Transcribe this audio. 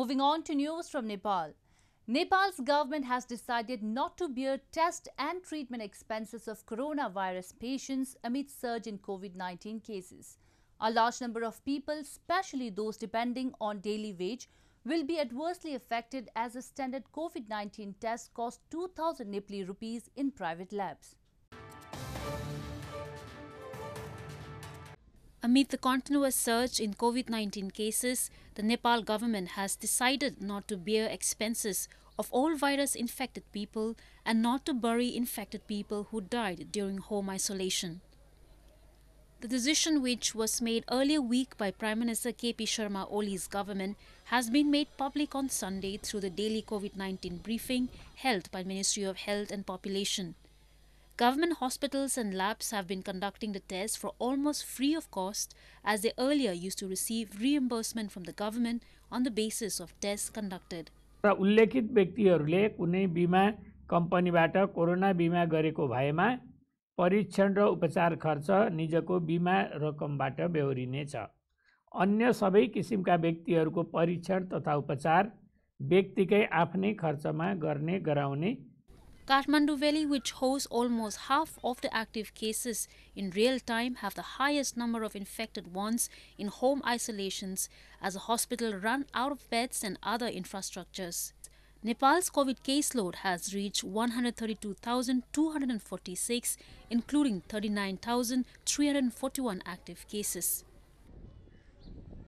Moving on to news from Nepal. Nepal's government has decided not to bear test and treatment expenses of coronavirus patients amid surge in COVID-19 cases. A large number of people, especially those depending on daily wage, will be adversely affected as a standard COVID-19 test costs 2,000 Nepali rupees in private labs. Amid the continuous surge in COVID 19 cases, the Nepal government has decided not to bear expenses of all virus infected people and not to bury infected people who died during home isolation. The decision, which was made earlier week by Prime Minister KP Sharma Oli's government, has been made public on Sunday through the daily COVID 19 briefing held by Ministry of Health and Population. Government hospitals and labs have been conducting the tests for almost free of cost as they earlier used to receive reimbursement from the government on the basis of tests conducted. उल्लेखित व्यक्तिहरूले कुनै बिमा कम्पनीबाट corona बिमा गरेको भएमा परीक्षण र उपचार खर्च निजको बिमा रकमबाट बेहोरिनेछ अन्य सबै किसिमका व्यक्तिहरूको परीक्षण तथा उपचार व्यक्तिकै आफ्नै खर्चमा गर्ने गराउने Kathmandu Valley, which hosts almost half of the active cases in real time, have the highest number of infected ones in home isolations as the hospital run out of beds and other infrastructures. Nepal's COVID caseload has reached 132,246, including 39,341 active cases.